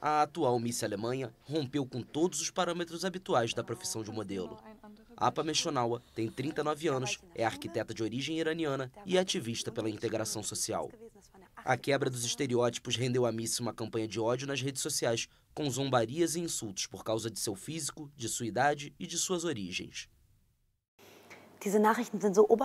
a atual Miss Alemanha rompeu com todos os parâmetros habituais da profissão de modelo. Apa Meshonawa tem 39 anos, é arquiteta de origem iraniana e ativista pela integração social. A quebra dos estereótipos rendeu a Miss uma campanha de ódio nas redes sociais, com zombarias e insultos por causa de seu físico, de sua idade e de suas origens.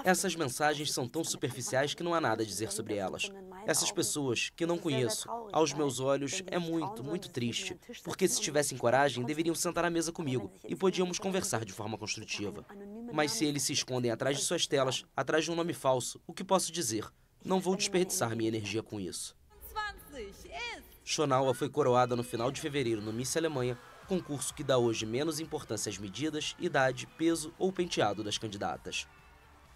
Essas mensagens são tão superficiais que não há nada a dizer sobre elas. Essas pessoas, que não conheço, aos meus olhos, é muito, muito triste, porque se tivessem coragem, deveriam sentar à mesa comigo e podíamos conversar de forma construtiva. Mas se eles se escondem atrás de suas telas, atrás de um nome falso, o que posso dizer? Não vou desperdiçar minha energia com isso. Schonawa foi coroada no final de fevereiro no Miss Alemanha concurso que dá hoje menos importância às medidas, idade, peso ou penteado das candidatas.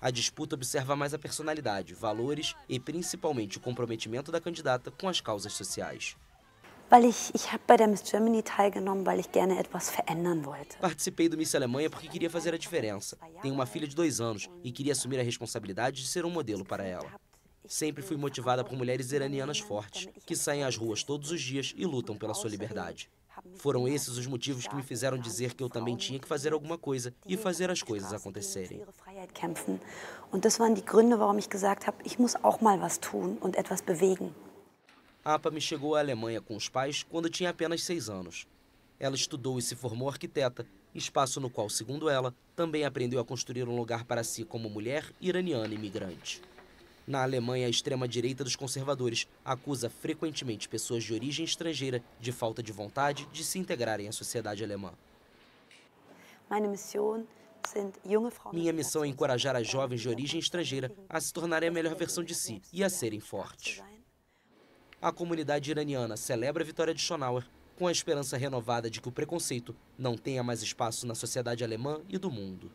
A disputa observa mais a personalidade, valores e principalmente o comprometimento da candidata com as causas sociais. Participei do Miss Alemanha porque queria fazer a diferença. Tenho uma filha de dois anos e queria assumir a responsabilidade de ser um modelo para ela. Sempre fui motivada por mulheres iranianas fortes, que saem às ruas todos os dias e lutam pela sua liberdade. Foram esses os motivos que me fizeram dizer que eu também tinha que fazer alguma coisa e fazer as coisas acontecerem. Apa me chegou à Alemanha com os pais quando tinha apenas seis anos. Ela estudou e se formou arquiteta, espaço no qual, segundo ela, também aprendeu a construir um lugar para si como mulher iraniana imigrante. Na Alemanha, a extrema-direita dos conservadores acusa frequentemente pessoas de origem estrangeira de falta de vontade de se integrarem à sociedade alemã. Minha missão é encorajar as jovens de origem estrangeira a se tornarem a melhor versão de si e a serem fortes. A comunidade iraniana celebra a vitória de Schonauer com a esperança renovada de que o preconceito não tenha mais espaço na sociedade alemã e do mundo.